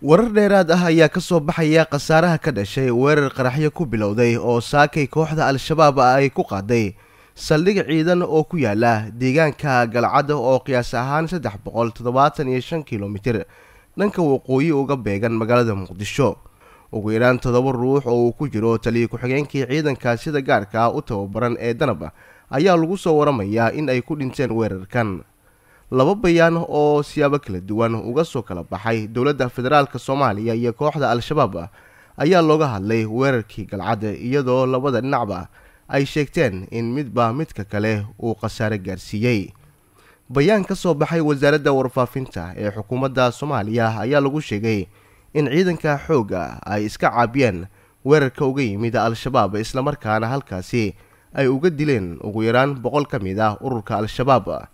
warar dheeraad ah ayaa ka soo baxaya khasaaraha ka dhashay weerar qaraxyo ku bilowday oo saakay kooxda al-shabaab ay ku qaaday saldhig ciidan oo ku yaala deegaanka galcadda ah oo qiyaas ahaan saddex boqol toddobaatan iyo shan kilomitir dhanka waqooyi uga beegan magaalada muqdisho ugu yaraan toddoba ruux oo uu ku jiro taliya ku-xigeenkii ciidanka sida gaarka u tababaran ee danab ah ayaa lagu soo waramayaa in ay ku dhinteen weerarkan laba bayaan oo siyaabo kala duwan uga soo kala baxay dowladda federaalk soomaaliya iyo kooxda al-shabaab ah ayaa looga hadlay weerarkii galcad iyadoo labada dhinacba ay sheegteen in midba midka kale uu khasaare gaarsiiyey bayaan ka soo baxay wasaaradda warfaafinta ee xukuumadda soomaaliya ayaa lagu sheegay in ciidanka xoogga ay iska caabiyeen weerarka uga yimid al-shabaab islamarkaana halkaasi ay uga dileen ugu yaraan boqol ka mid ah ururka al-shabaab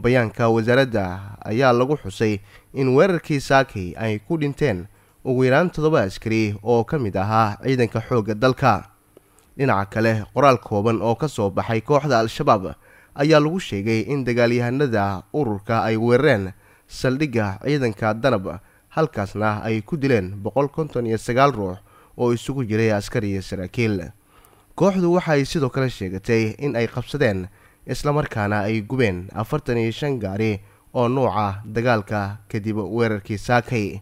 bayaanka wasaaradda ayaa lagu xusay in weerarkii saakay ay ku dhinteen ugu yaraan toddoba askari oo ka mid ahaa ciidanka xoogga dalka dhinaca kale qoraal kooban oo ka soo baxay kooxda al-shabaab ayaa lagu sheegay in dagaalyahanada ururka ay weerareen saldhigga ciidanka danab halkaasna ay ku dileen boqol konton iyo sagaal ruux oo isugu jiray askar iyo saraakiil kooxdu waxaay sidoo kale sheegatay in ay qabsadeen isla markaana ay gubeen afartan iyo shan gaari oo nuuca ah dagaalka kadib weerarkii saakay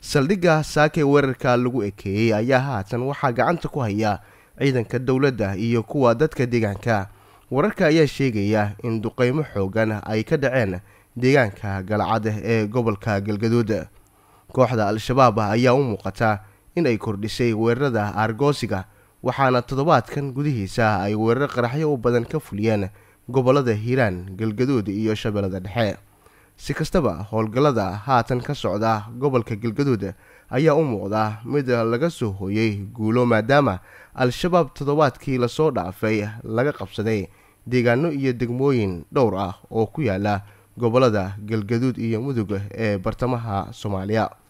saldhigga saakay weerarka lagu ekeeyey ayaa haatan waxaa gacanta ku haya ciidanka dowladda iyo kuwa dadka deegaanka wararka ayaa sheegaya in duqeymo xoogan ay ka dhaceen deegaanka galcad ee gobolka galgaduud kooxda al-shabaab ayaa u muuqata in ay kordhisay weerarada aargoosiga waxaana toddobaadkan gudihiisa ay weerar qaraxyo u badan ka fuliyeen gobolada hiiraan galgaduud iyo shabeellada dhexe si kastaba howlgallada haatan ka socda gobolka galgaduud ayaa u muuqda mid laga soo hooyey guulo maadaama al-shabaab toddobaadkii lasoo dhaafay laga qabsaday deegaano iyo degmooyin dhowr ah oo ku yaala gobolada galgaduud iyo mudug ee bartamaha soomaaliya